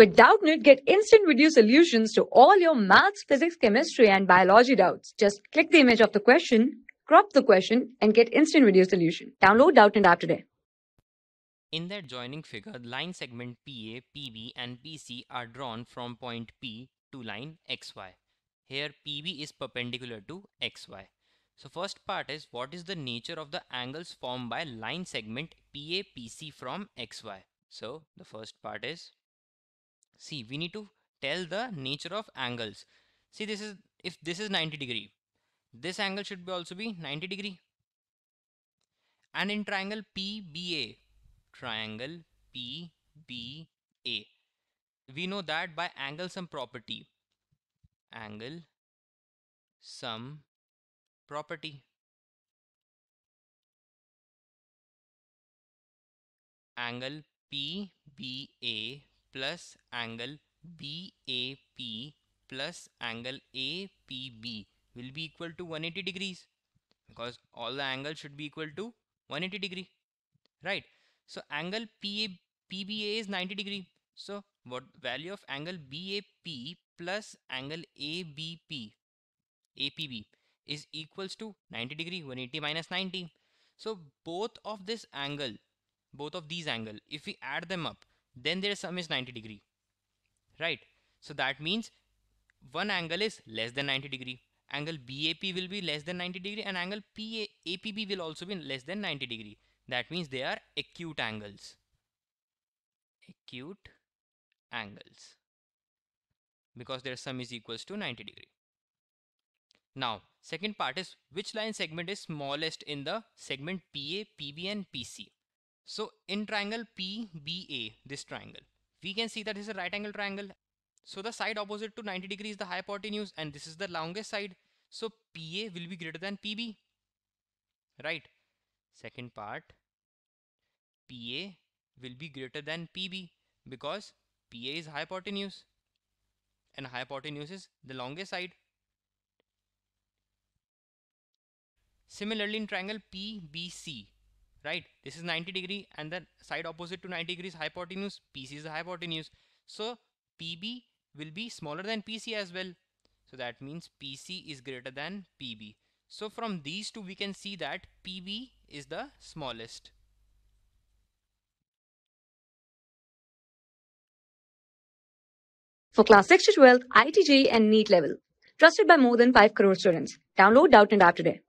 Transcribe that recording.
With Doubtnit, get instant video solutions to all your maths, physics, chemistry, and biology doubts. Just click the image of the question, crop the question, and get instant video solution. Download Doubtnit app today. In their joining figure, line segment PA, PB, and PC are drawn from point P to line XY. Here, PB is perpendicular to XY. So first part is what is the nature of the angles formed by line segment PA, PC from XY. So the first part is see we need to tell the nature of angles see this is if this is 90 degree this angle should be also be 90 degree and in triangle PBA triangle PBA we know that by angle sum property angle sum property angle PBA plus angle BAP plus angle APB will be equal to 180 degrees because all the angles should be equal to 180 degree right so angle PA, PBA is 90 degree so what value of angle BAP plus angle ABP APB is equals to 90 degree 180 minus 90 so both of this angle both of these angle if we add them up then their sum is 90 degree right so that means one angle is less than 90 degree angle BAP will be less than 90 degree and angle PA, APB will also be less than 90 degree that means they are acute angles acute angles because their sum is equals to 90 degree now second part is which line segment is smallest in the segment PA PB and PC so in triangle PBA, this triangle, we can see that this is a right angle triangle. So the side opposite to 90 degrees the hypotenuse and this is the longest side. So PA will be greater than PB, right? Second part, PA will be greater than PB because PA is hypotenuse and hypotenuse is the longest side. Similarly in triangle PBC, right this is 90 degree and the side opposite to 90 degrees hypotenuse pc is the hypotenuse so pb will be smaller than pc as well so that means pc is greater than pb so from these two we can see that pb is the smallest for class 6 to 12 itj and neat level trusted by more than 5 crore students download doubt and app today